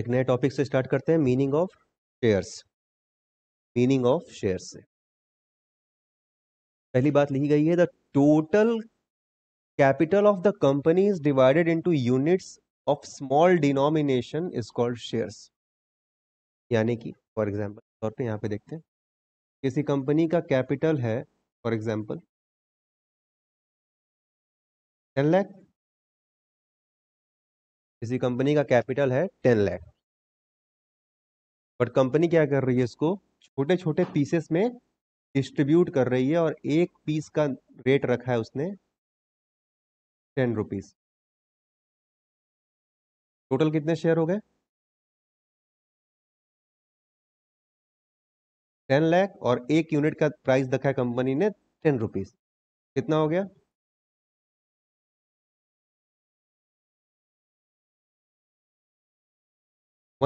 एक नए टॉपिक से स्टार्ट करते हैं meaning of shares meaning of shares से पहली बात लिखी गई है the total capital of the company is divided into units of small denomination is called shares यानी कि फॉर एग्जांपल तौर पे यहाँ पे देखते हैं किसी कंपनी का कैपिटल है फॉर एग्जाम्पल टेन लैख किसी कंपनी का कैपिटल है टेन लैख बट कंपनी क्या कर रही है इसको छोटे छोटे पीसेस में डिस्ट्रीब्यूट कर रही है और एक पीस का रेट रखा है उसने टेन रुपीज टोटल कितने शेयर हो गए टेन लैख और एक यूनिट का प्राइस रखा है कंपनी ने टेन रुपीज कितना हो गया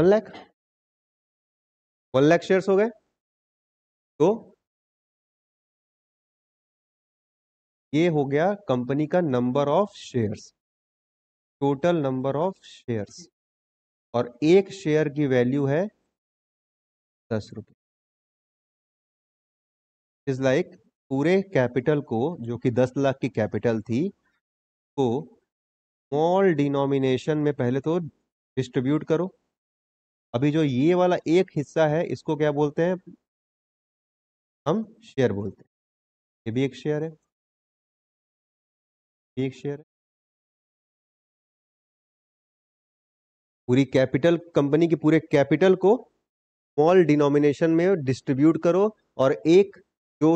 one lakh one lakh shares हो गए तो ये हो गया कंपनी का number of shares total number of shares और एक शेयर की वैल्यू है दस रुपये इज लाइक पूरे कैपिटल को जो कि दस लाख की कैपिटल थी को स्मॉल डिनोमिनेशन में पहले तो डिस्ट्रीब्यूट करो अभी जो ये वाला एक हिस्सा है इसको क्या बोलते हैं हम शेयर बोलते हैं ये भी एक शेयर है एक शेयर है पूरी कैपिटल कंपनी के पूरे कैपिटल को स्मॉल डिनोमिनेशन में डिस्ट्रीब्यूट करो और एक जो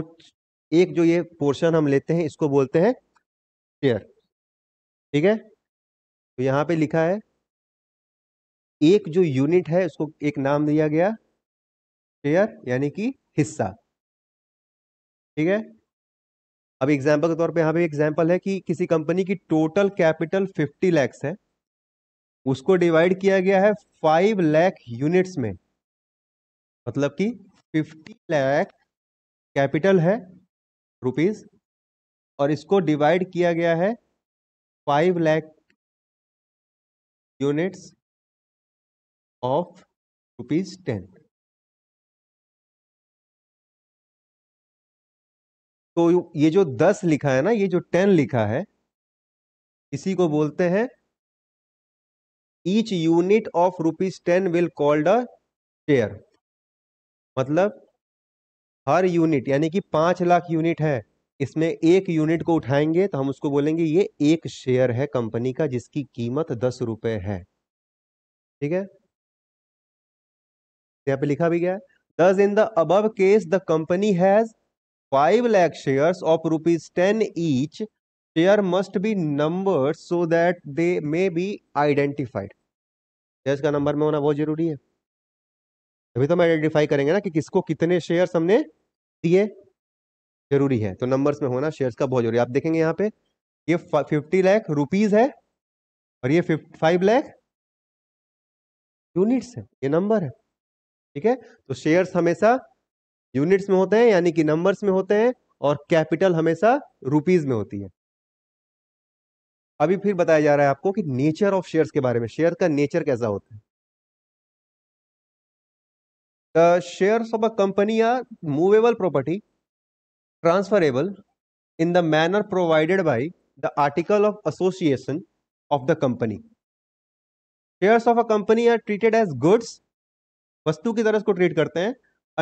एक जो ये पोर्शन हम लेते हैं इसको बोलते हैं शेयर ठीक है तो यहां पे लिखा है एक जो यूनिट है उसको एक नाम दिया गया शेयर यानी कि हिस्सा ठीक है अब एग्जाम्पल के तौर पे यहाँ पे एग्जाम्पल है कि किसी कंपनी की टोटल कैपिटल 50 लैक्स है उसको डिवाइड किया गया है 5 लाख यूनिट्स में मतलब कि 50 लाख कैपिटल है रुपीस और इसको डिवाइड किया गया है 5 लाख यूनिट्स of rupees 10. तो ये जो दस लिखा है ना ये जो टेन लिखा है इसी को बोलते हैं each unit of rupees ten will called a share मतलब हर यूनिट यानी कि पांच लाख यूनिट है इसमें एक यूनिट को उठाएंगे तो हम उसको बोलेंगे ये एक शेयर है कंपनी का जिसकी कीमत दस रुपए है ठीक है यहाँ पे लिखा भी गया दस in the above case the company has five lakh share of rupees ten each share must be number so that they may be identified share का नंबर में होना बहुत जरूरी है अभी तो हम आइडेंटिफाई करेंगे ना कि किसको कितने शेयर हमने दिए जरूरी है तो नंबर्स में होना शेयर्स का बहुत जरूरी है आप देखेंगे यहाँ पे ये फिफ्टी लाख रुपीज है और ये फाइव लाख यूनिट्स है ये नंबर है ठीक है तो शेयर्स हमेशा यूनिट्स में होते हैं यानी कि नंबर्स में होते हैं और कैपिटल हमेशा रुपीज में होती है अभी फिर बताया जा रहा है आपको कि नेचर ऑफ शेयर्स के बारे में शेयर का नेचर कैसा होता है shares of a company are movable property transferable in the manner provided by the article of association of the company shares of a company are treated as goods वस्तु की तरह इसको ट्रीट करते हैं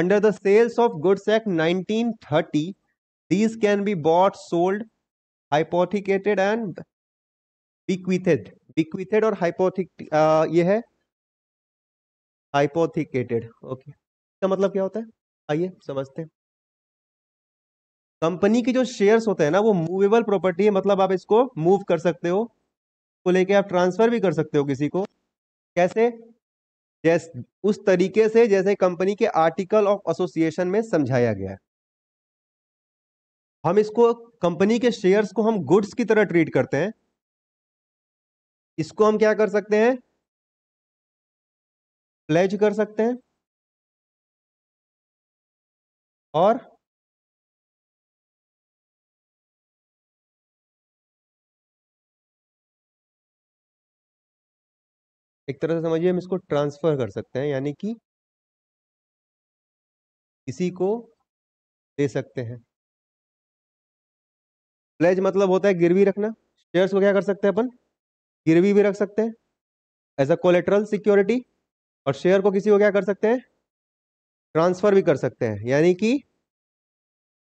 under the sales of goods act nineteen thirty these can be bought sold hypothecated and bequeathed bequeathed और हाइपोथिक uh, ये है हाइपोथिकेटेड ओके इसका मतलब क्या होता है आइए समझते हैं कंपनी के जो शेयर्स होते हैं ना वो मूवेबल प्रॉपर्टी है मतलब आप इसको मूव कर सकते हो तो लेके आप ट्रांसफर भी कर सकते हो किसी को कैसे जैस उस तरीके से जैसे कंपनी के आर्टिकल ऑफ एसोसिएशन में समझाया गया हम इसको कंपनी के शेयर्स को हम गुड्स की तरह ट्रीट करते हैं इसको हम क्या कर सकते हैं प्लेज कर सकते हैं और एक तरह से समझिए हम इसको ट्रांसफर कर सकते हैं यानी कि किसी को दे सकते हैं प्लेज मतलब होता है गिरवी रखना शेयर्स को क्या कर सकते हैं अपन गिरवी भी रख सकते हैं एज अ कोलेट्रल सिक्योरिटी और शेयर को किसी को क्या कर सकते हैं ट्रांसफर भी कर सकते हैं यानी कि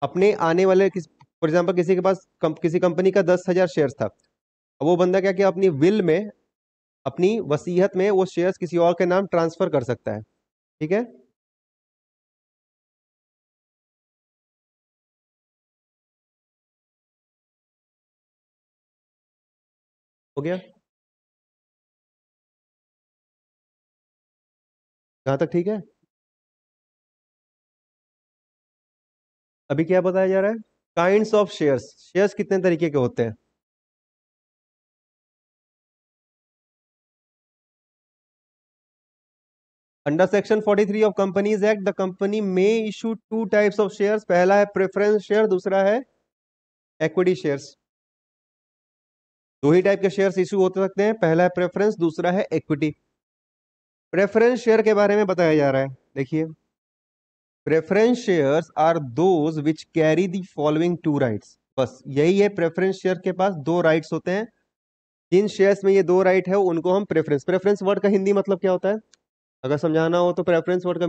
अपने आने वाले किस फॉर एग्जाम्पल किसी के पास कम, किसी कंपनी का दस हजार शेयर था अब वो बंदा क्या किया अपनी विल में अपनी वसीयत में वो शेयर्स किसी और के नाम ट्रांसफर कर सकता है ठीक है हो गया कहां तक ठीक है अभी क्या बताया जा रहा है काइंड्स ऑफ शेयर्स शेयर्स कितने तरीके के होते हैं under section 43 of companies act the company may issue two types of shares पहला है प्रेफरेंस शेयर दूसरा है एक्विटी शेयर्स दो ही टाइप के शेयर्स इशू हो सकते हैं पहला है प्रेफरेंस दूसरा है इक्विटी प्रेफरेंस शेयर के बारे में बताया जा रहा है देखिए preference shares are those which carry the following two rights बस यही है प्रेफरेंस शेयर के पास दो राइट्स होते हैं जिन शेयर्स में ये दो राइट है उनको हम प्रेफरेंस प्रेफरेंस वर्ड का हिंदी मतलब क्या होता है अगर समझाना हो तो प्रेफरेंस वर्ड का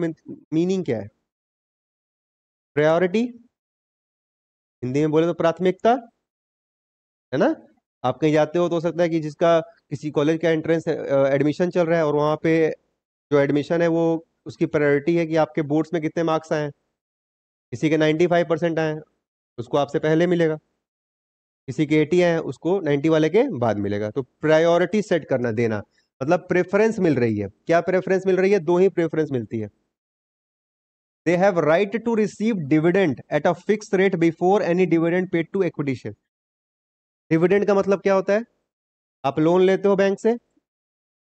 मीनिंग क्या है प्रायोरिटी हिंदी में बोले तो प्राथमिकता है ना आप कहीं जाते हो तो हो सकता है कि जिसका किसी कॉलेज का एंट्रेंस एडमिशन चल रहा है और वहाँ पे जो एडमिशन है वो उसकी प्रायोरिटी है कि आपके बोर्ड्स में कितने मार्क्स आए किसी के 95 परसेंट आए उसको आपसे पहले मिलेगा किसी के 80 आए हैं उसको 90 वाले के बाद मिलेगा तो प्रायोरिटी सेट करना देना मतलब प्रेफरेंस मिल रही है क्या प्रेफरेंस मिल रही है दो ही प्रेफरेंस मिलती है they have right to receive dividend at a fix rate before any dividend paid to equity share का मतलब क्या होता है आप लोन लेते हो बैंक से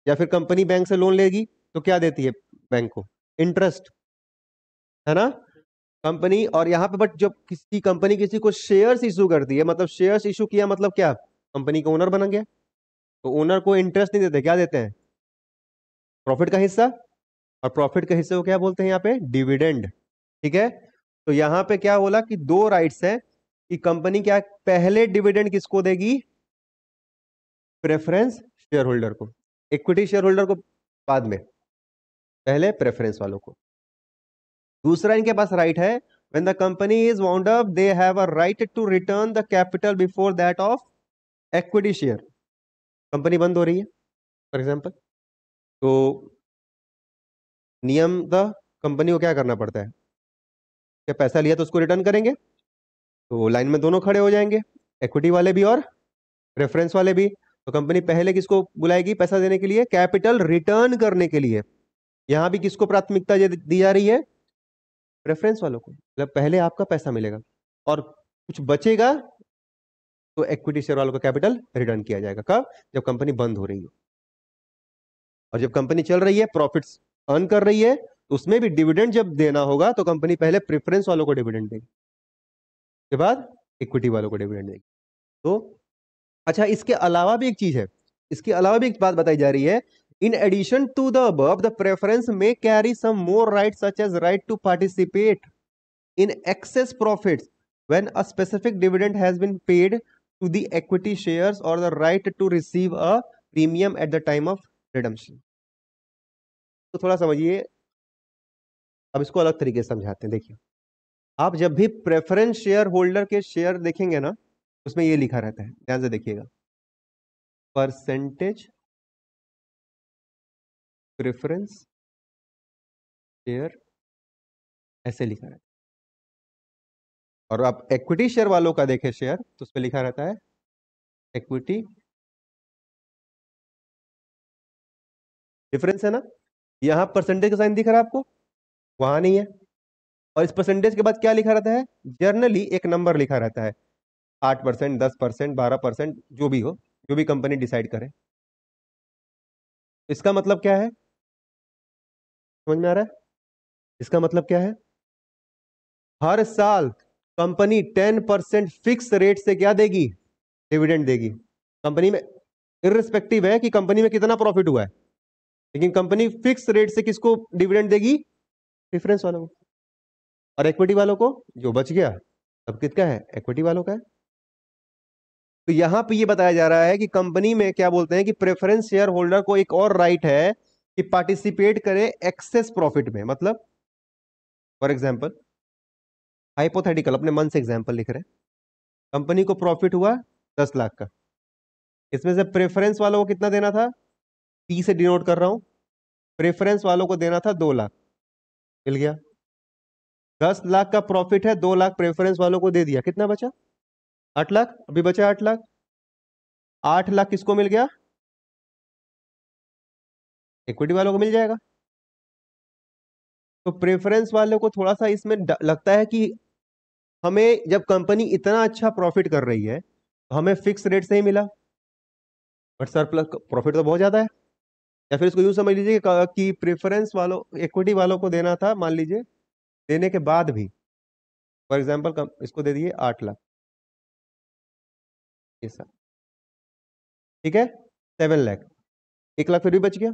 या फिर कंपनी बैंक से लोन लेगी तो क्या देती है बैंक को इंटरेस्ट है ना कंपनी और यहाँ पे बट जब किसी कंपनी किसी को शेयर्स इशू करती है मतलब शेयर्स इशू किया मतलब क्या कंपनी का ओनर बन गया तो ओनर को इंटरेस्ट नहीं देते क्या देते हैं प्रॉफिट का हिस्सा और प्रॉफिट के हिस्से को क्या बोलते हैं यहाँ पे डिविडेंड ठीक है तो यहाँ पे क्या बोला कि दो राइट्स हैं कि कंपनी क्या पहले डिविडेंड किसको देगी प्रेफरेंस शेयर होल्डर को इक्विटी शेयर होल्डर को बाद में पहले प्रेफरेंस वालों को दूसरा इनके पास राइट है when the company is wound up they have a right to return the capital before that of equity share company बंद हो रही है फॉर एग्जाम्पल तो नियम द कंपनी को क्या करना पड़ता है क्या पैसा लिया तो उसको रिटर्न करेंगे तो लाइन में दोनों खड़े हो जाएंगे इक्विटी वाले भी और रेफरेंस वाले भी तो कंपनी पहले किसको बुलाएगी पैसा देने के लिए कैपिटल रिटर्न करने के लिए यहाँ भी किसको प्राथमिकता दी जा रही है रेफरेंस वालों को मतलब पहले आपका पैसा मिलेगा और कुछ बचेगा तो इक्विटी शेयर वालों का कैपिटल रिटर्न किया जाएगा कब जब कंपनी बंद हो रही हो और जब कंपनी चल रही है प्रॉफिट्स अर्न कर रही है तो उसमें भी डिविडेंड जब देना होगा तो कंपनी पहले प्रेफरेंस वालों को डिविडेंड देगी उसके बाद इक्विटी वालों को डिविडेंड देगी तो अच्छा इसके अलावा भी एक चीज है इसके अलावा भी एक बात बताई जा रही है in addition to the above the preference may carry some more right such as right to participate in excess profits when a specific dividend has been paid to the equity share और the right to receive a premium at the time of redemption. तो थोड़ा समझिए अब इसको अलग तरीके से समझाते हैं देखिए आप जब भी प्रेफरेंस शेयर होल्डर के शेयर देखेंगे ना उसमें ये लिखा रहता है ध्यान से देखिएगा परसेंटेज प्रेफरेंस शेयर ऐसे लिखा रहता है और आप इक्विटी शेयर वालों का देखें शेयर तो उस पर लिखा रहता है इक्विटी डिफरेंस है ना यहाँ परसेंटेज का साइन दिख रहा है आपको वहां नहीं है और इस परसेंटेज के बाद क्या लिखा रहता है जर्नली एक नंबर लिखा रहता है आठ परसेंट दस परसेंट बारह परसेंट जो भी हो जो भी कंपनी डिसाइड करे इसका मतलब क्या है समझ में आ रहा है इसका मतलब क्या है हर साल company ten percent fix rate से क्या देगी डिविडेंड देगी कंपनी में इरिस्पेक्टिव है कि कंपनी में कितना प्रॉफिट हुआ है लेकिन कंपनी फिक्स रेट से किसको डिविडेंड देगी डिफरेंस वालों को और इक्विटी वालों को जो बच गया अब कितना है इक्विटी वालों का है तो यहां पे ये बताया जा रहा है कि कंपनी में क्या बोलते हैं कि प्रेफरेंस शेयर होल्डर को एक और राइट है कि पार्टिसिपेट करे एक्सेस प्रॉफिट में मतलब फॉर एग्जाम्पल हाइपोथेटिकल अपने मन से एग्जाम्पल लिख रहे हैं कंपनी को प्रॉफिट हुआ दस लाख का इसमें से प्रेफरेंस वालों को कितना देना था टी से डिनोट कर रहा हूँ प्रेफरेंस वालों को देना था दो लाख मिल गया दस लाख का प्रॉफिट है दो लाख प्रेफरेंस वालों को दे दिया कितना बचा आठ लाख अभी बचा आठ लाख आठ लाख किसको मिल गया इक्विटी वालों को मिल जाएगा तो प्रेफरेंस वालों को थोड़ा सा इसमें लगता है कि हमें जब कंपनी इतना अच्छा प्रॉफिट कर रही है तो हमें फिक्स रेट से ही मिला बट सर प्लस प्रॉफिट तो बहुत ज़्यादा है या फिर इसको यूं समझ लीजिए कि प्रेफरेंस वालों इक्विटी वालों को देना था मान लीजिए देने के बाद भी फॉर एग्जाम्पल इसको दे दिए आठ लाख ठीक है सेवन लाख एक लाख फिर भी बच गया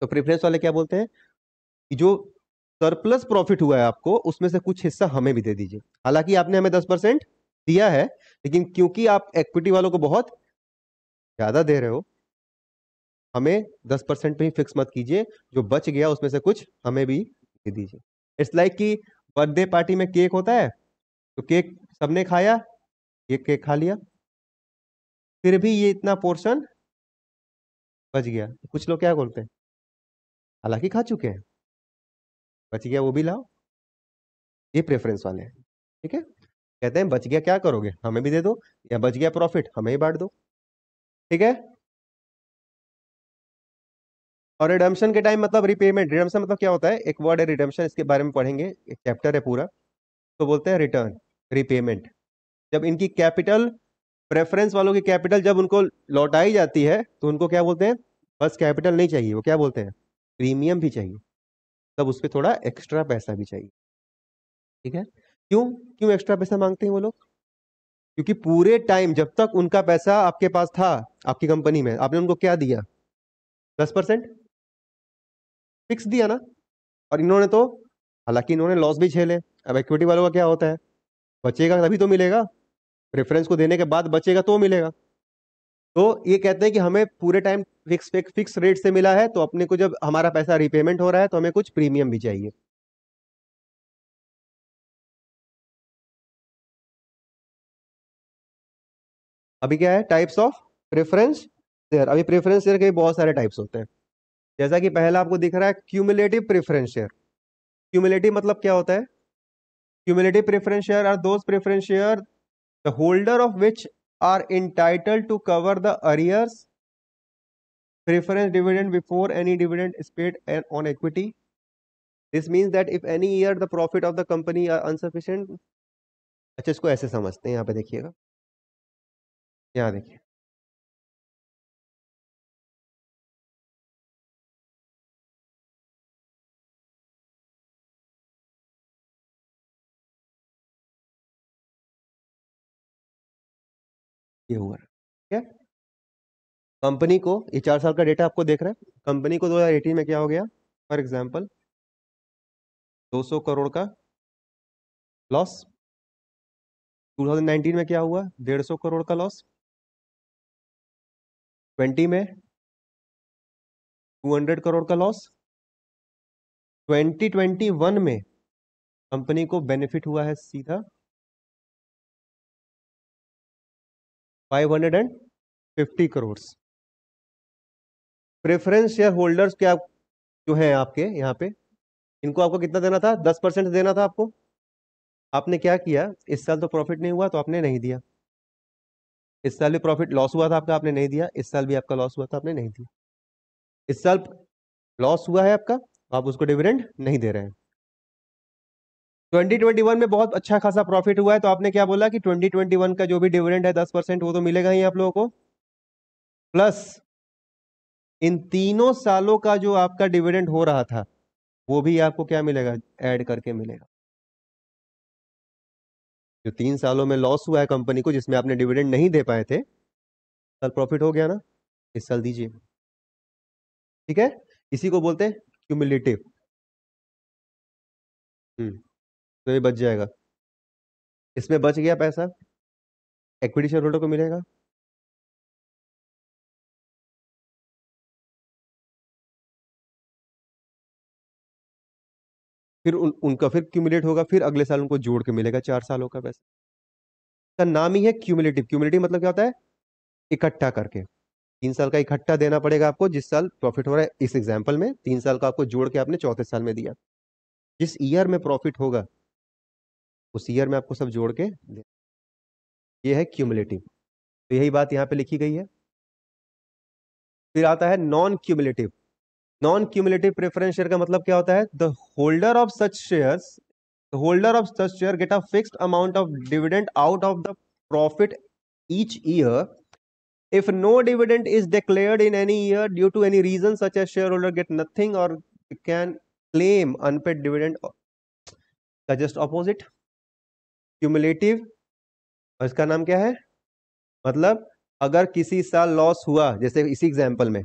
तो प्रेफरेंस वाले क्या बोलते हैं कि जो सरप्लस प्रॉफिट हुआ है आपको उसमें से कुछ हिस्सा हमें भी दे दीजिए हालांकि आपने हमें दस परसेंट दिया है लेकिन क्योंकि आप इक्विटी वालों को बहुत ज्यादा दे रहे हो हमें दस परसेंट पे ही फिक्स मत कीजिए जो बच गया उसमें से कुछ हमें भी दे दीजिए इट्स लाइक कि बर्थडे पार्टी में केक होता है तो केक सबने खाया एक केक खा लिया फिर भी ये इतना पोर्शन बच गया कुछ लोग क्या बोलते हैं हालांकि खा चुके हैं बच गया वो भी लाओ ये प्रेफरेंस वाले हैं ठीक है कहते हैं बच गया क्या करोगे हमें भी दे दो या बच गया प्रॉफिट हमें ही बांट दो ठीक है और रिडम्शन के टाइम मतलब रिपेमेंट रिडम्शन मतलब क्या होता है एक वर्ड है रिडम्शन इसके बारे में पढ़ेंगे एक चैप्टर है पूरा तो बोलते हैं रिटर्न रिपेमेंट जब इनकी कैपिटल प्रेफरेंस वालों की कैपिटल जब उनको लौटाई जाती है तो उनको क्या बोलते हैं बस कैपिटल नहीं चाहिए वो क्या बोलते हैं प्रीमियम भी चाहिए तब उस पर थोड़ा एक्स्ट्रा पैसा भी चाहिए ठीक है क्यों क्यों एक्स्ट्रा पैसा मांगते हैं वो लोग क्योंकि पूरे टाइम जब तक उनका पैसा आपके पास था आपकी कंपनी में आपने उनको क्या दिया दस परसेंट फिक्स दिया ना और इन्होंने तो हालांकि इन्होंने लॉस भी झेले अब इक्विटी वालों का क्या होता है बचेगा तभी तो मिलेगा प्रेफरेंस को देने के बाद बचेगा तो मिलेगा तो ये कहते हैं कि हमें पूरे टाइम फिक्स फिक्स रेट से मिला है तो अपने को जब हमारा पैसा रिपेमेंट हो रहा है तो हमें कुछ प्रीमियम भी चाहिए अभी क्या है टाइप्स ऑफ प्रेफरेंस शेयर अभी प्रेफरेंस शेयर के बहुत सारे टाइप्स होते हैं जैसा कि पहला आपको दिख रहा है क्यूमुलेटिव प्रेफरेंस शेयर क्यूमुलेटिव मतलब क्या होता है cumulative preference share are those preference share the holder of which are entitled to cover the arrears preference dividend before any dividend is paid on equity. This means that if any year the profit of the company are insufficient अच्छा इसको ऐसे समझते हैं यहाँ पे देखिएगा यहाँ देखिए ये होगा ठीक है कंपनी को ये चार साल का डेटा आपको देख रहा है कंपनी को 2018 में क्या हो गया फॉर एग्जाम्पल 200 करोड़ का लॉस 2019 में क्या हुआ 150 करोड़ का लॉस 20 में 200 करोड़ का लॉस 2021 में कंपनी को बेनिफिट हुआ है सीधा five hundred and fifty crore preference share holders क्या जो हैं आपके यहाँ पे इनको आपको कितना देना था दस परसेंट देना था आपको आपने क्या किया इस साल तो प्रॉफिट नहीं हुआ तो आपने नहीं दिया इस साल भी प्रॉफिट लॉस हुआ था आपका आपने नहीं दिया इस साल भी आपका लॉस हुआ था आपने नहीं दिया इस साल लॉस हुआ है आपका आप उसको डिविडेंड नहीं दे रहे हैं 2021 में बहुत अच्छा खासा प्रॉफिट हुआ है तो आपने क्या बोला कि 2021 का जो भी डिविडेंड है 10 परसेंट वो तो मिलेगा ही आप लोगों को प्लस इन तीनों सालों का जो आपका डिविडेंड हो रहा था वो भी आपको क्या मिलेगा ऐड करके मिलेगा जो तीन सालों में लॉस हुआ है कंपनी को जिसमें आपने डिविडेंड नहीं दे पाए थे साल प्रॉफिट हो गया ना इस साल दीजिए ठीक है इसी को बोलते हैं क्यूमिलेटिव हम्म तो ये बच जाएगा इसमें बच गया पैसा एक्विटी शेयर होल्डर को मिलेगा फिर उन, उनका फिर क्यूमुलेट होगा फिर अगले साल उनको जोड़ के मिलेगा चार सालों का पैसा का नाम ही है क्यूमुलेटिव क्यूमुलेटिव मतलब क्या होता है इकट्ठा करके तीन साल का इकट्ठा देना पड़ेगा आपको जिस साल प्रॉफिट हो रहा है इस एग्जाम्पल में तीन साल का आपको जोड़ के आपने चौथे साल में दिया जिस ईयर में प्रॉफिट होगा उस ईयर में आपको सब जोड़ के ये है क्यूमुलेटिव तो यही बात यहाँ पे लिखी गई है फिर आता है non cumulative non cumulative preference share का मतलब क्या होता है the holder of such share the holder of such share get a fix amount of dividend out of the profit each year if no dividend is declared in any year due to any reason such as shareholder get nothing or can claim unpaid dividend or just opposite cumulative और इसका नाम क्या है मतलब अगर किसी साल loss हुआ जैसे इसी एग्जाम्पल में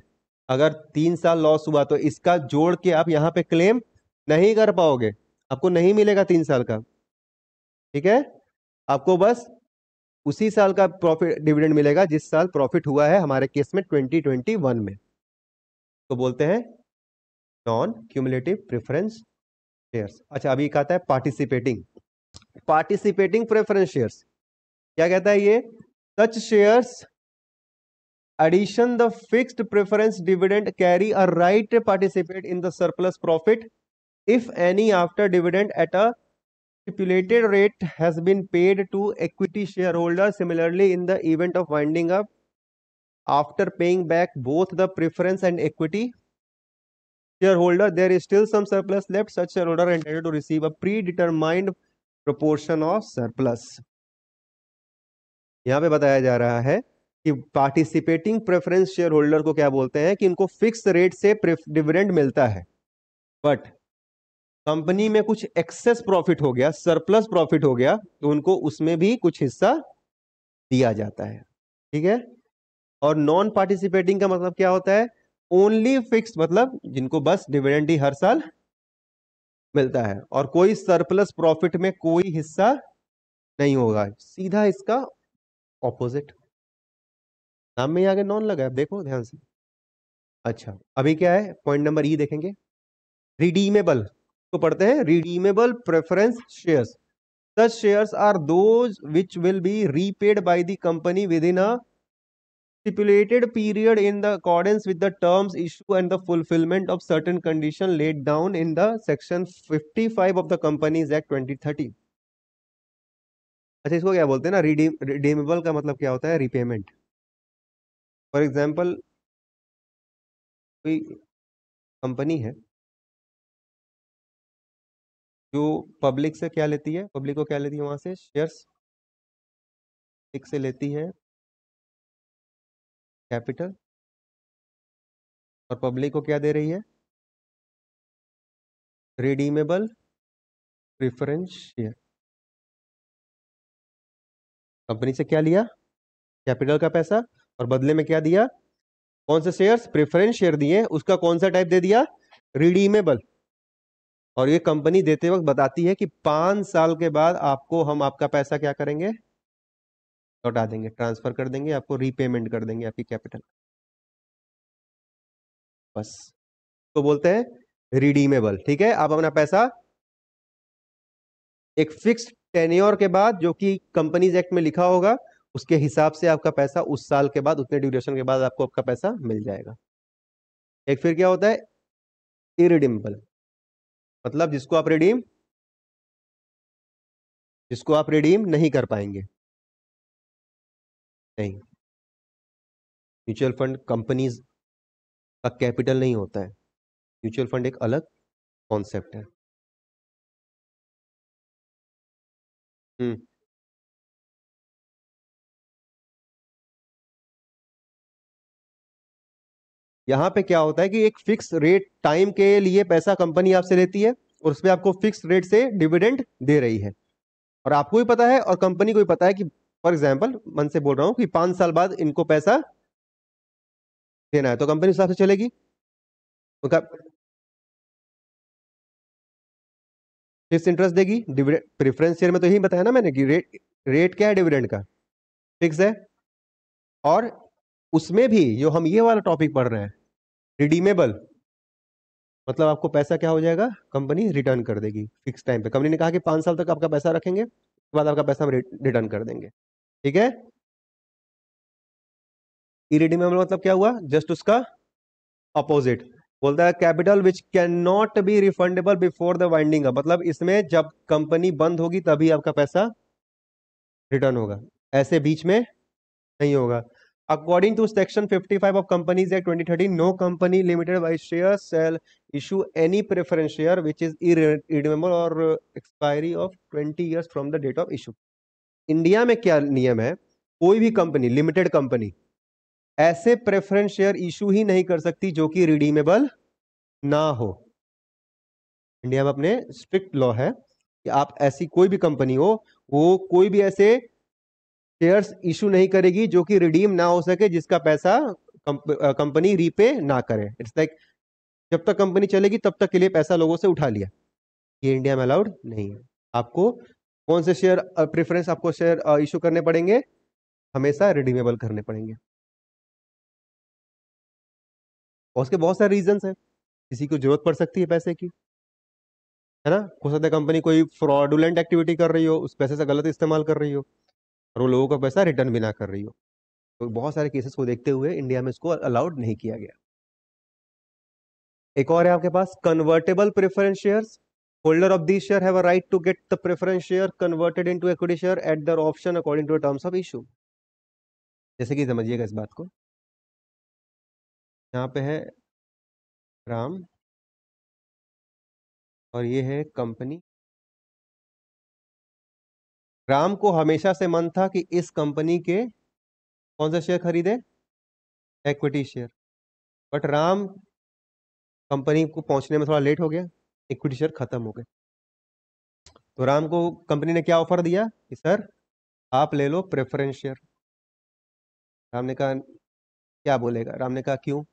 अगर तीन साल लॉस हुआ तो इसका जोड़ के आप यहाँ पे क्लेम नहीं कर पाओगे आपको नहीं मिलेगा तीन साल का ठीक है आपको बस उसी साल का प्रॉफिट डिविडेंड मिलेगा जिस साल प्रॉफिट हुआ है हमारे केस में 2021 में तो बोलते हैं नॉन क्यूमुलेटिव प्रेफरेंस शेयर्स अच्छा अभी कहता है पार्टिसिपेटिंग पार्टिसिपेटिंग प्रेफरेंस शेयर्स क्या कहता है ये such shares addition the fixed preference dividend carry a right to participate in the surplus profit if any after dividend at a stipulated rate has been paid to equity shareholder similarly in the event of winding up after paying back both the preference and equity shareholder there is still some surplus left such shareholder entitled to receive a predetermined proportion of surplus यहां पे बताया जा रहा है कि participating preference share holder को क्या बोलते हैं कि इनको फिक्स रेट से डिविडेंड मिलता है बट कंपनी में कुछ एक्सेस प्रॉफिट हो गया सरप्लस प्रॉफिट हो गया तो उनको उसमें भी कुछ हिस्सा दिया जाता है ठीक है और नॉन पार्टिसिपेटिंग का मतलब क्या होता है ओनली फिक्स मतलब जिनको बस डिविडेंड ही हर साल मिलता है और कोई सरप्लस प्रॉफिट में कोई हिस्सा नहीं होगा सीधा इसका ऑपोजिट नाम में आगे नॉन लगा है देखो ध्यान से अच्छा अभी क्या है पॉइंट नंबर ई देखेंगे रिडीमेबल को पढ़ते हैं redeemable preference shares shares are those which will be repaid by the company within a stipulated period in the accordance with the terms issue and the fulfillment of certain condition laid down in the section 55 of the companies act 2030 अच्छा इसको क्या बोलते हैं ना redeem redeemable का मतलब क्या होता है रिपेमेंट फॉर एग्जांपल कोई कंपनी है जो पब्लिक से क्या लेती है पब्लिक को क्या लेती है वहाँ से शेयर्स पब्लिक से लेती है कैपिटल और पब्लिक को क्या दे रही है रिडीमेबल प्रिफरेंस शेयर कंपनी से क्या लिया कैपिटल का पैसा और बदले में क्या दिया कौन से शेयर्स प्रेफरेंस शेयर दिए उसका कौन सा टाइप दे दिया रिडीमेबल और ये कंपनी देते वक्त बताती है कि पांच साल के बाद आपको हम आपका पैसा क्या करेंगे लौटा देंगे ट्रांसफ़र कर देंगे आपको रीपेमेंट कर देंगे आपकी कैपिटल बस तो बोलते हैं रिडीमेबल ठीक है आप अपना पैसा एक फिक्स टेन्योर के बाद जो कि कंपनीज एक्ट में लिखा होगा उसके हिसाब से आपका पैसा उस साल के बाद उतने ड्यूरेशन के बाद आपको आपका पैसा मिल जाएगा एक फिर क्या होता है इरिडिम्बल मतलब जिसको आप रिडीम जिसको आप रिडीम नहीं कर पाएंगे नहीं म्यूचुअल फंड कंपनीज का कैपिटल नहीं होता है म्यूचुअल फंड एक अलग कॉन्सेप्ट है हम्म यहाँ पे क्या होता है कि एक फिक्स रेट टाइम के लिए पैसा कंपनी आपसे लेती है और उसमें आपको फिक्स रेट से डिविडेंड दे रही है और आपको भी पता है और कंपनी को भी पता है कि फॉर एग्जाम्पल मन से बोल रहा हूँ कि पांच साल बाद इनको पैसा देना है तो कंपनी हिसाब से चलेगी उनका फिक्स इंटरेस्ट देगी डिविडेंड प्रिफरेंस शेयर में तो यही बताया ना मैंने कि रेट रेट क्या है डिविडेंड का फिक्स है और उसमें भी जो हम ये वाला टॉपिक पढ़ रहे हैं रिडीमेबल मतलब आपको पैसा क्या हो जाएगा कंपनी रिटर्न कर देगी फिक्स टाइम पे कंपनी ने कहा कि पांच साल तक आपका पैसा रखेंगे उसके बाद आपका पैसा हम रिटर्न कर देंगे ठीक है इरिडीमेबल e मतलब क्या हुआ जस्ट उसका अपोजिट बोलता है capital which can not be refundable before the winding up मतलब इसमें जब कंपनी बंद होगी तभी आपका पैसा रिटर्न होगा ऐसे बीच में नहीं होगा according to section 55 of companies act thirty no company limited by share shall issue any preference share which is irredeemable और expiry of twenty years from the date of issue India में क्या नियम है कोई भी कंपनी लिमिटेड कंपनी ऐसे preference share issue ही नहीं कर सकती जो कि रिडीमेबल ना हो इंडिया में अपने स्ट्रिक्ट लॉ है कि आप ऐसी कोई भी कंपनी हो वो कोई भी ऐसे शेयर्स इशू नहीं करेगी जो कि रिडीम ना हो सके जिसका पैसा कंपनी रीपे ना करे इट्स लाइक like, जब तक कंपनी चलेगी तब तक के लिए पैसा लोगों से उठा लिया ये इंडिया में अलाउड नहीं है आपको कौन से शेयर प्रेफरेंस आपको शेयर इशू करने पड़ेंगे हमेशा रिडीमेबल करने पड़ेंगे और उसके बहुत सारे रीजंस हैं किसी को जरूरत पड़ सकती है पैसे की है ना हो सकता है कंपनी कोई फ्रॉडुलेंट एक्टिविटी कर रही हो उस पैसे से गलत इस्तेमाल कर रही हो और वो लोगों का पैसा रिटर्न भी ना कर रही हो तो बहुत सारे केसेस को देखते हुए इंडिया में इसको अलाउड नहीं किया गया एक और है आपके पास convertible preference shares holder of these share have a right to get the preference share converted into equity share at their option according to the terms of issue जैसे कि समझिएगा इस बात को यहाँ पे है राम और ये है कंपनी राम को हमेशा से मन था कि इस कंपनी के कौन सा शेयर खरीदे एक्विटी शेयर बट राम कंपनी को पहुंचने में थोड़ा लेट हो गया इक्विटी शेयर खत्म हो गए तो राम को कंपनी ने क्या ऑफर दिया कि सर आप ले लो प्रेफरेंस शेयर राम ने कहा क्या बोलेगा राम ने कहा क्यों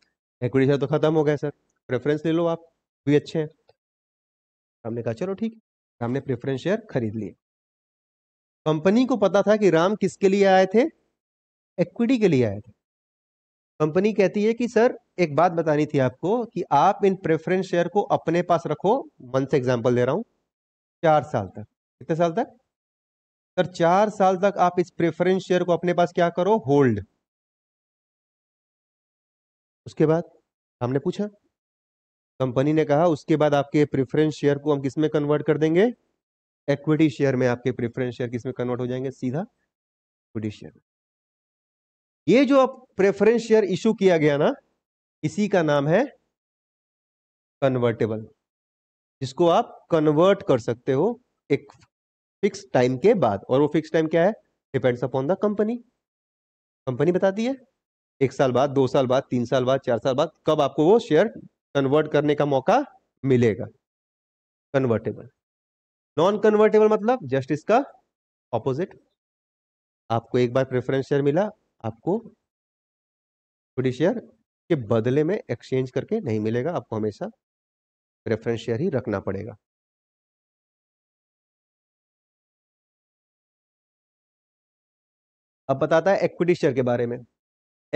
इक्विटी शेयर तो खत्म हो गए सर प्रेफरेंस ले लो आप भी अच्छे हैं राम ने कहा चलो ठीक राम ने प्रेफरेंस शेयर खरीद लिए कंपनी को पता था कि राम किसके लिए आए थे इक्विटी के लिए आए थे कंपनी कहती है कि सर एक बात बतानी थी आपको कि आप इन प्रेफरेंस शेयर को अपने पास रखो मंथ से एग्जाम्पल दे रहा हूँ चार साल तक कितने साल तक सर चार साल तक आप इस प्रेफरेंस शेयर को अपने पास क्या करो होल्ड उसके बाद हमने पूछा कंपनी ने कहा उसके बाद आपके प्रेफरेंस शेयर को हम किसमें कन्वर्ट कर देंगे एक्विटी शेयर में आपके प्रेफरेंस शेयर किसमें कन्वर्ट हो जाएंगे सीधा इक्विटी शेयर ये जो अब प्रेफरेंस शेयर इशू किया गया ना इसी का नाम है कन्वर्टेबल जिसको आप कन्वर्ट कर सकते हो एक फिक्स टाइम के बाद और वो फिक्स टाइम क्या है depends upon the company company बताती है एक साल बाद दो साल बाद तीन साल बाद चार साल बाद कब आपको वो शेयर कन्वर्ट करने का मौका मिलेगा कन्वर्टेबल नॉन कन्वर्टेबल मतलब जस्ट इसका ऑपोजिट आपको एक बार प्रेफरेंस शेयर मिला आपको इक्विटी शेयर के बदले में एक्सचेंज करके नहीं मिलेगा आपको हमेशा प्रेफरेंस शेयर ही रखना पड़ेगा अब बताता है इक्विटी शेयर के बारे में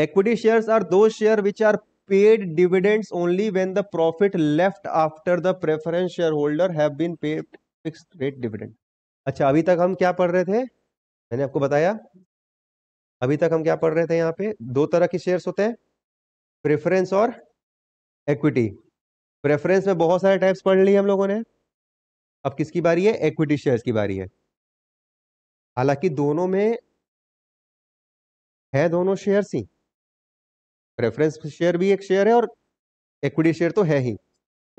equity share are those share which are paid dividends only when the profit left after the preference share holder है अच्छा अभी तक हम क्या पढ़ रहे थे मैंने आपको बताया अभी तक हम क्या पढ़ रहे थे यहाँ पे दो तरह के शेयर्स होते हैं प्रेफरेंस और एक्विटी प्रेफरेंस में बहुत सारे टाइप्स पढ़ लिए हम लोगों ने अब किसकी बारी है एक्विटी शेयर्स की बारी है हालांकि दोनों में है दोनों शेयर ही प्रेफरेंस शेयर भी एक शेयर है और एक्विटी शेयर तो है ही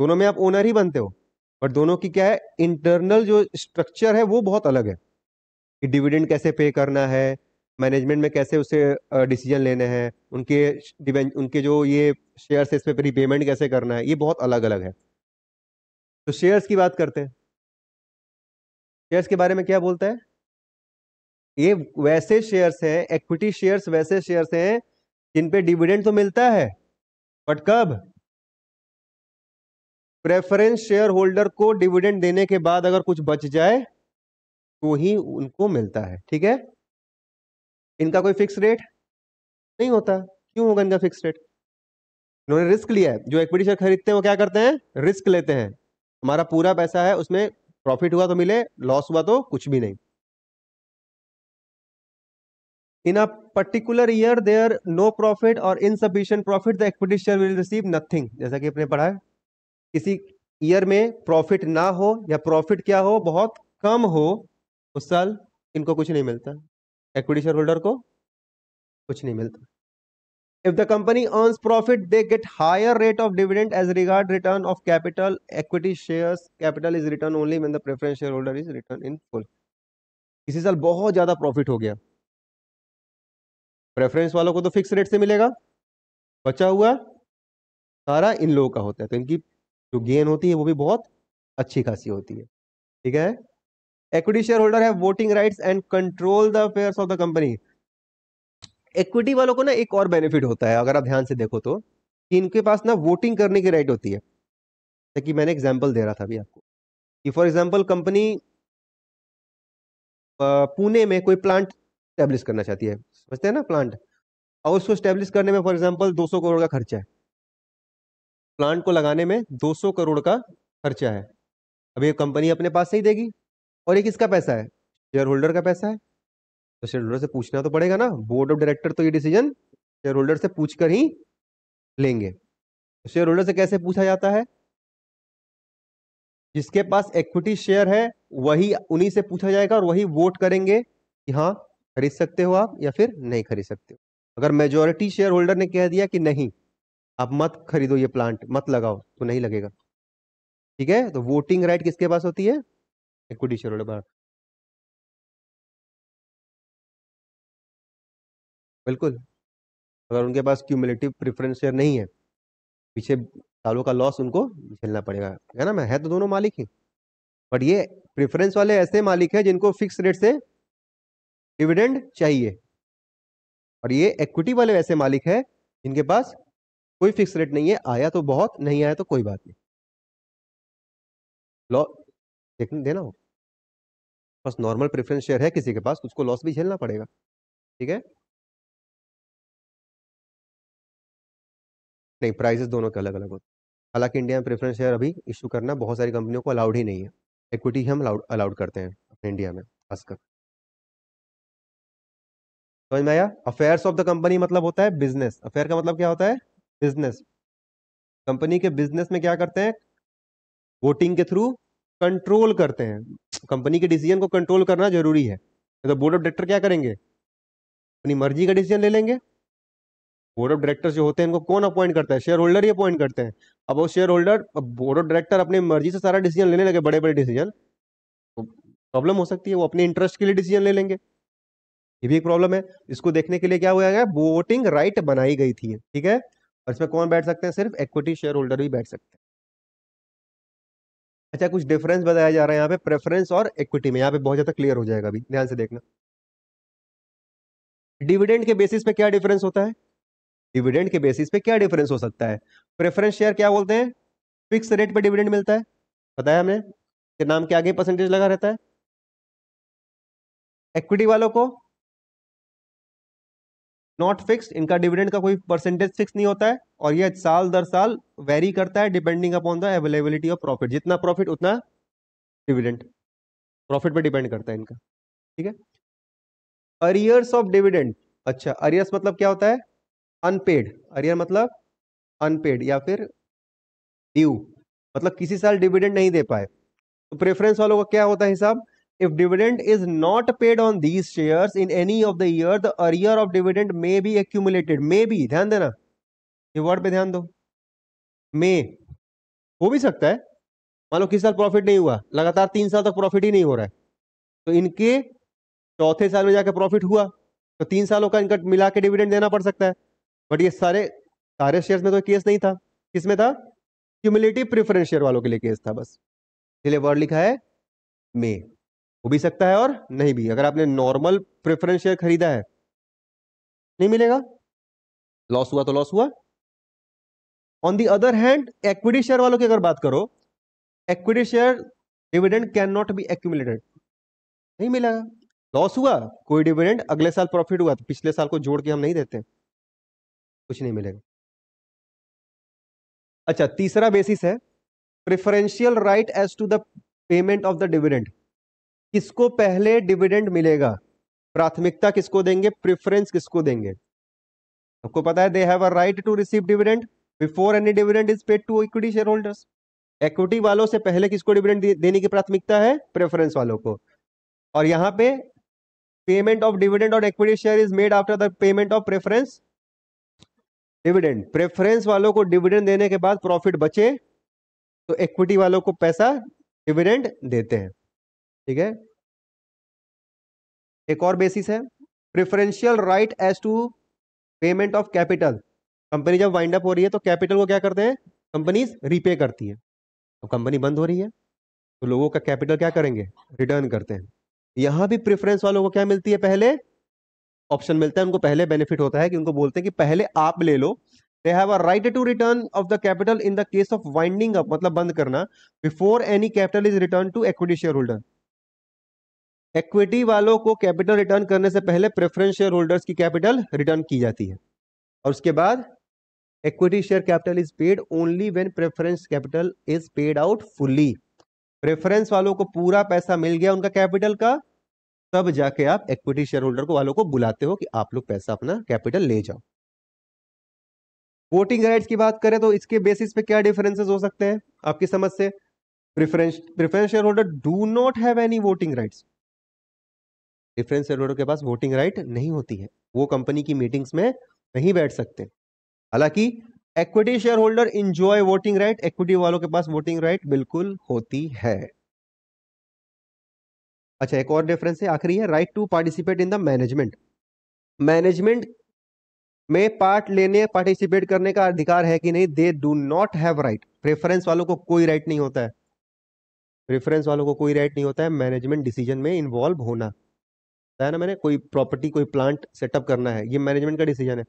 दोनों में आप ओनर ही बनते हो पर दोनों की क्या है इंटरनल जो स्ट्रक्चर है वो बहुत अलग है कि डिविडेंड कैसे पे करना है मैनेजमेंट में कैसे उसे डिसीजन लेने हैं उनके उनके जो ये शेयर्स है इस पर रिपेमेंट कैसे करना है ये बहुत अलग अलग है तो शेयर्स की बात करते हैं शेयर्स के बारे में क्या बोलता है ये वैसे शेयर्स हैं इक्विटी शेयर्स वैसे शेयर्स हैं जिन पे डिविडेंड तो मिलता है बट कब प्रेफरेंस शेयर होल्डर को डिविडेंड देने के बाद अगर कुछ बच जाए तो ही उनको मिलता है ठीक है इनका कोई फिक्स रेट नहीं होता क्यों होगा इनका फिक्स रेट इन्होंने रिस्क लिया है जो इक्विटी शेयर खरीदते हैं वो क्या करते हैं रिस्क लेते हैं हमारा पूरा पैसा है उसमें प्रॉफिट हुआ तो मिले लॉस हुआ तो कुछ भी नहीं in a particular year there no profit or insufficient profit the equity share will receive nothing जैसा कि आपने पढ़ा है किसी ईयर में प्रॉफिट ना हो या प्रॉफिट क्या हो बहुत कम हो उस साल इनको कुछ नहीं मिलता एक्विटी शेयर होल्डर को कुछ नहीं मिलता if the company earns profit they get higher rate of dividend as regard return of capital equity shares capital is return only when the preference share holder is return in full इसी साल बहुत ज्यादा profit हो गया preference वालों को तो fix rate से मिलेगा बचा हुआ सारा इन लोगों का होता है तो इनकी जो गेन होती है वो भी बहुत अच्छी खासी होती है ठीक है शेयर होल्डर है voting rights and control the affairs of the company equity वालों को ना एक और बेनिफिट होता है अगर आप ध्यान से देखो तो कि इनके पास ना वोटिंग करने की राइट होती है जैसे कि मैंने एग्जांपल दे रहा था अभी आपको कि फॉर एग्जांपल कंपनी पुणे में कोई प्लांट स्टैब्लिश करना चाहती है समझते हैं ना प्लांट और उसको स्टैब्लिश करने में फॉर एग्जाम्पल 200 करोड़ का खर्चा है प्लांट को लगाने में 200 करोड़ का खर्चा है अभी कंपनी अपने पास से ही देगी और एक किसका पैसा है शेयर होल्डर का पैसा है तो शेयर होल्डर से पूछना तो पड़ेगा ना बोर्ड ऑफ डायरेक्टर तो ये डिसीजन शेयर होल्डर से पूछ कर ही लेंगे तो शेयर होल्डर से कैसे पूछा जाता है जिसके पास इक्विटी शेयर है वही उन्हीं से पूछा जाएगा और वही वोट करेंगे कि हाँ खरीद सकते हो आप या फिर नहीं खरीद सकते हो अगर मेजोरिटी शेयर होल्डर ने कह दिया कि नहीं आप मत खरीदो ये प्लांट मत लगाओ तो नहीं लगेगा ठीक है तो वोटिंग राइट किसके पास होती है equity shareholder bar. बिल्कुल, अगर उनके पास क्यूमुलेटिव प्रिफरेंस शेयर नहीं है, पीछे सालों का लॉस उनको झेलना पड़ेगा, है ना? मैं है तो दोनों मालिक ही, बट ये प्रिफरेंस वाले ऐसे मालिक हैं जिनको फिक्स रेट से डिविडेंड चाहिए और ये इक्विटी वाले ऐसे मालिक हैं जिनके पास कोई फिक्स रेट नहीं है आया तो बहुत नहीं आया तो कोई बात नहीं लॉ देखने देना हो बस नॉर्मल प्रेफरेंस शेयर है किसी के पास उसको लॉस भी झेलना पड़ेगा ठीक है नहीं प्राइसेस दोनों के अलग अलग होते हैं हालांकि इंडिया में प्रेफरेंस शेयर अभी इशू करना बहुत सारी कंपनियों को अलाउड ही नहीं है इक्विटी हम अलाउड अलाउड करते हैं अपने इंडिया में खासकर समझ में आया अफेयर्स ऑफ द कंपनी मतलब होता है बिजनेस अफेयर का मतलब क्या होता है बिजनेस कंपनी के बिजनेस में क्या करते हैं वोटिंग के थ्रू कंट्रोल करते हैं कंपनी के डिसीजन को कंट्रोल करना जरूरी है तो बोर्ड ऑफ डायरेक्टर क्या करेंगे अपनी मर्जी का डिसीजन ले लेंगे बोर्ड ऑफ डायरेक्टर जो होते हैं इनको कौन अपॉइंट करता है शेयर होल्डर ही अपॉइंट करते हैं अब वो share holder board of director अपनी मर्जी से सारा डिसीजन लेने लगे बड़े बड़े डिसीजन तो प्रॉब्लम हो सकती है वो अपने इंटरेस्ट के लिए डिसीजन ले लेंगे ये भी एक प्रॉब्लम है इसको देखने के लिए क्या हुआ गया वोटिंग राइट बनाई गई थी ठीक है और इसमें कौन बैठ सकते हैं सिर्फ इक्विटी शेयर होल्डर भी बैठ सकते हैं अच्छा कुछ डिफरेंस बताया जा रहा है यहाँ पे प्रेफरेंस और इक्विटी में यहाँ पे बहुत ज़्यादा क्लियर हो जाएगा अभी ध्यान से देखना डिविडेंड के बेसिस पे क्या डिफरेंस होता है डिविडेंड के बेसिस पे क्या डिफरेंस हो सकता है प्रेफरेंस शेयर क्या बोलते हैं फिक्स रेट पे डिविडेंड मिलता है बताया हमने के नाम के आगे परसेंटेज लगा रहता है इक्विटी वालों को नॉट फिक्स इनका डिविडेंड का कोई परसेंटेज फिक्स नहीं होता है और ये साल दर साल वेरी करता है depending upon the availability of profit जितना प्रॉफिट उतना डिविडेंड प्रॉफिट पर डिपेंड करता है इनका ठीक है अरियर्स ऑफ डिविडेंड अच्छा अरियर्स मतलब क्या होता है अनपेड अरियर मतलब अनपेड या फिर ड्यू मतलब किसी साल डिविडेंड नहीं दे पाए तो प्रेफरेंस वालों का क्या होता है हिसाब If dividend is not paid on these shares in any of the year, the arrear of dividend may be accumulated. May be ध्यान देना ये वर्ड पे ध्यान दो मे हो भी सकता है मान लो किस साल प्रॉफिट नहीं हुआ लगातार तीन साल तक प्रॉफिट ही नहीं हो रहा है तो इनके चौथे साल में जाकर प्रॉफिट हुआ तो तीन सालों का इनका मिला के डिविडेंड देना पड़ सकता है बट ये सारे सारे शेयर्स में तो केस नहीं था किसमें था क्यूमिलेटिव प्रिफरेंस शेयर वालों के लिए केस था बस इसलिए वर्ड लिखा है मे हो भी सकता है और नहीं भी अगर आपने नॉर्मल प्रेफरेंस शेयर खरीदा है नहीं मिलेगा लॉस हुआ तो लॉस हुआ on the other hand equity share वालों की अगर बात करो equity share dividend can not be accumulated नहीं मिलेगा लॉस हुआ कोई डिविडेंड अगले साल प्रॉफिट हुआ तो पिछले साल को जोड़ के हम नहीं देते कुछ नहीं मिलेगा अच्छा तीसरा बेसिस है preferential right as to the payment of the dividend किसको पहले डिविडेंड मिलेगा प्राथमिकता किसको देंगे प्रिफरेंस किसको देंगे आपको पता है they have a right to receive dividend before any dividend is paid to equity share holders equity वालों से पहले किसको डिविडेंड देने की प्राथमिकता है प्रेफरेंस वालों को और यहाँ पे पेमेंट ऑफ डिविडेंड और equity share is made after the payment of preference dividend preference वालों को डिविडेंड देने के बाद प्रॉफिट बचे तो इक्विटी वालों को पैसा डिविडेंड देते हैं ठीक है एक और बेसिस है preferential right as to payment of capital company जब वाइंड अप हो रही है तो कैपिटल को क्या करते हैं कंपनीज रीपे करती है तो कंपनी बंद हो रही है तो लोगों का कैपिटल क्या करेंगे रिटर्न करते हैं यहां भी प्रेफरेंस वालों को क्या मिलती है पहले ऑप्शन मिलता है उनको पहले बेनिफिट होता है कि उनको बोलते हैं कि पहले आप ले लो they have a right to return of the capital in the case of winding up मतलब बंद करना before any capital is return to equity share holder equity वालों को कैपिटल रिटर्न करने से पहले प्रेफरेंस शेयर होल्डर्स की कैपिटल रिटर्न की जाती है और उसके बाद equity share capital is paid only when preference capital is paid out fully preference वालों को पूरा पैसा मिल गया उनका कैपिटल का तब जाके आप इक्विटी शेयर होल्डर को वालों को बुलाते हो कि आप लोग पैसा अपना कैपिटल ले जाओ वोटिंग राइट्स की बात करें तो इसके बेसिस पे क्या डिफरेंसेस हो सकते हैं आपकी समझ से preference preference share holder do not have any voting rights difference shareholder के पास वोटिंग राइट नहीं होती है वो कंपनी की मीटिंग्स में नहीं बैठ सकते हालांकि equity share holder enjoy voting right equity वालों के पास वोटिंग राइट बिल्कुल होती है अच्छा एक और डिफरेंस है आखिरी है right to participate in the management management में पार्ट लेने पार्टिसिपेट करने का अधिकार है कि नहीं they do not have right preference वालों को कोई राइट नहीं होता है प्रेफरेंस वालों को कोई राइट नहीं होता है मैनेजमेंट डिसीजन में इन्वॉल्व होना बताया ना मैंने कोई प्रॉपर्टी कोई प्लांट सेटअप करना है ये मैनेजमेंट का डिसीजन है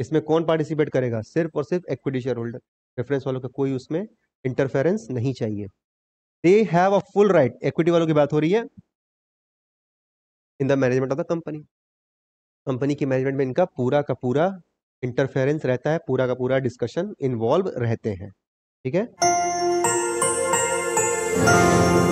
इसमें कौन पार्टिसिपेट करेगा सिर्फ और सिर्फ एक्विटी शेयर होल्डर रेफरेंस वालों का कोई उसमें इंटरफेरेंस नहीं चाहिए they have a full right equity वालों की बात हो रही है in the management of the company company की मैनेजमेंट में इनका पूरा का पूरा इंटरफेरेंस रहता है पूरा का पूरा डिस्कशन इन्वॉल्व रहते हैं ठीक है